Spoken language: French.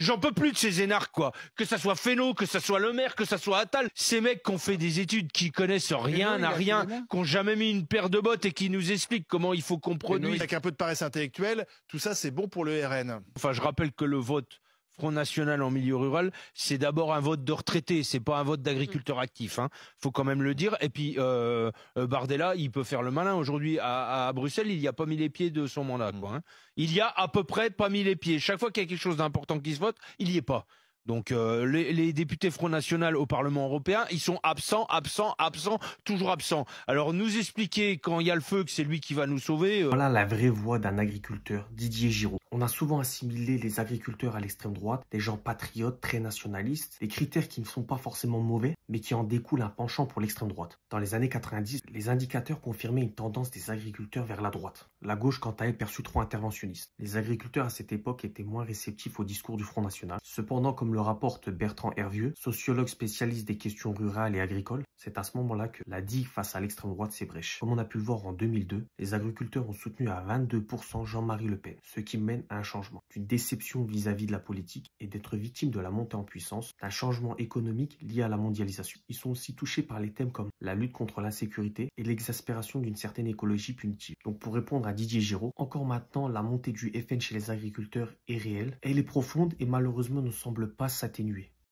J'en peux plus de ces énarques, quoi. Que ça soit Feno, que ça soit Le Maire, que ça soit Attal. Ces mecs qui ont fait des études, qui connaissent rien à rien, qui n'ont jamais mis une paire de bottes et qui nous expliquent comment il faut qu'on produise. Avec un peu de paresse intellectuelle, tout ça, c'est bon pour le RN. Enfin, je rappelle que le vote Front National en milieu rural, c'est d'abord un vote de retraité, c'est pas un vote d'agriculteur mm. actif. Hein. Faut quand même le dire. Et puis euh, euh, Bardella, il peut faire le malin aujourd'hui à, Bruxelles. Il n'y a pas mis les pieds de son mandat. Mm. Hein. Il y a à peu près pas mis les pieds. Chaque fois qu'il y a quelque chose d'important qui se vote, il n'y est pas. Donc euh, les, députés Front National au Parlement européen, ils sont absents, absents, absents, toujours absents. Alors nous expliquer quand il y a le feu que c'est lui qui va nous sauver. Voilà la vraie voix d'un agriculteur, Didier Giraud. On a souvent assimilé les agriculteurs à l'extrême droite, des gens patriotes, très nationalistes, des critères qui ne sont pas forcément mauvais, mais qui en découlent un penchant pour l'extrême droite. Dans les années 90, les indicateurs confirmaient une tendance des agriculteurs vers la droite. La gauche, quant à elle, perçut trop interventionniste. Les agriculteurs à cette époque étaient moins réceptifs au discours du Front National. Cependant, comme le rapporte Bertrand Hervieux, sociologue spécialiste des questions rurales et agricoles, c'est à ce moment-là que la digue face à l'extrême droite s'ébrèche. Comme on a pu le voir en 2002, les agriculteurs ont soutenu à 22% Jean-Marie Le Pen, ce qui mène à un changement, d'une déception vis-à-vis de la politique et d'être victime de la montée en puissance d'un changement économique lié à la mondialisation. Ils sont aussi touchés par les thèmes comme la lutte contre l'insécurité et l'exaspération d'une certaine écologie punitive. Donc pour répondre à Didier Giraud, encore maintenant, la montée du FN chez les agriculteurs est réelle, elle est profonde et malheureusement ne semble pas s'atténuer.